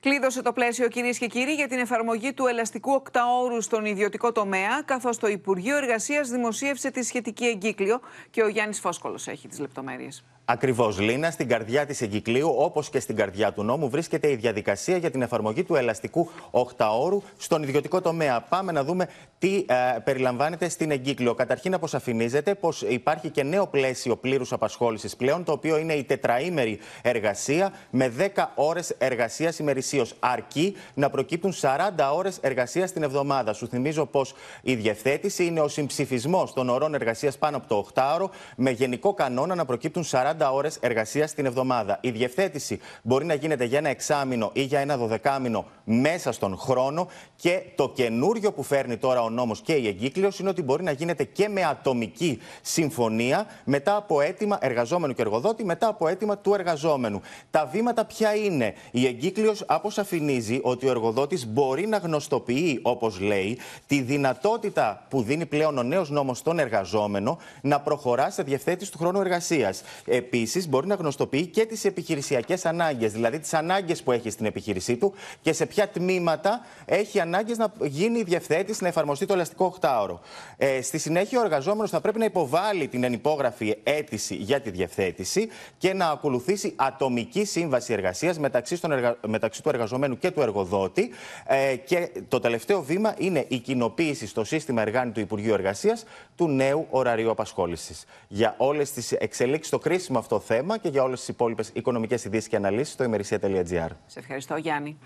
Κλείδωσε το πλαίσιο, κυρίες και κύριοι, για την εφαρμογή του ελαστικού οκταόρου στον ιδιωτικό τομέα, καθώς το Υπουργείο Εργασίας δημοσίευσε τη σχετική εγκύκλιο και ο Γιάννης Φόσκολος έχει τις λεπτομέρειες. Ακριβώς, Λίνα, στην καρδιά της εγκυκλίου, όπως και στην καρδιά του νόμου, βρίσκεται η διαδικασία για την εφαρμογή του ελαστικού οκταώρου στον ιδιωτικό τομέα. Πάμε να δούμε τι ε, περιλαμβάνεται στην εγκύκλιο. Καταρχήν, αποσαφηνίζεται πως υπάρχει και νέο πλαίσιο πλήρους απασχόλησης πλέον, το οποίο είναι η τετραήμερη εργασία με 10 ώρες εργασίας ημερησία ετησίω, αρκεί να προκύπτουν 40 ώρες εργασίας την εβδομάδα. Σου θυμίζω πως η διευθέτηση είναι ο συμψηφισμός των ωρών εργασίας πάνω από το 8ωρο, με γενικό κανόνα να προκύπτουν 40 ώρες εργασίας την εβδομάδα. Η διευθέτηση μπορεί να γίνεται για ένα εξάμηνο ή για ένα δωδεκάμηνο μέσα στον χρόνο και το καινούριο που φέρνει τώρα ο νόμος και η εγκύκλειος είναι ότι μπορεί να γίνεται και με ατομική συμφωνία μετά από αίτημα εργαζόμενου και εργοδότη, μετά από αίτημα του εργαζόμενου. Τα βήματα ποια είναι. Η εγκύκλειος αφηνίζει ότι ο εργοδότης μπορεί να γνωστοποιεί, όπως λέει, τη δυνατότητα που δίνει πλέον ο νέος νόμος στον εργαζόμενο να προχωρά σε διευθέτηση του χρόνου εργασίας. Επίσης, μπορεί να γνωστοποιεί και τις επιχειρησιακές ανάγκες, δηλαδή τις ανάγκες που έχει στην επιχείρησή του και σε ποια τμήματα έχει ανάγκες να γίνει η διευθέτηση, να εφαρμοστεί το ελαστικό Ε, στη συνέχεια, ο εργαζόμενος θα πρέπει να υποβάλει την ενυπόγραφη αίτηση για τη διευθέτηση και να ακολουθήσει ατομική σύμβαση εργασίας μεταξύ, εργα... μεταξύ εργαζομένου και του εργοδότη. Ε, και το τελευταίο βήμα είναι η κοινοποίηση στο σύστημα εργάνη του Υπουργείου Εργασίας του νέου ωραρίου απασχόλησης. Για όλες τις εξελίξεις το κρίσιμο αυτό θέμα και για όλες τις υπόλοιπες οικονομικές ειδήσεις και αναλύσεις στο ημερησία.gr. Σε ευχαριστώ, Γιάννη.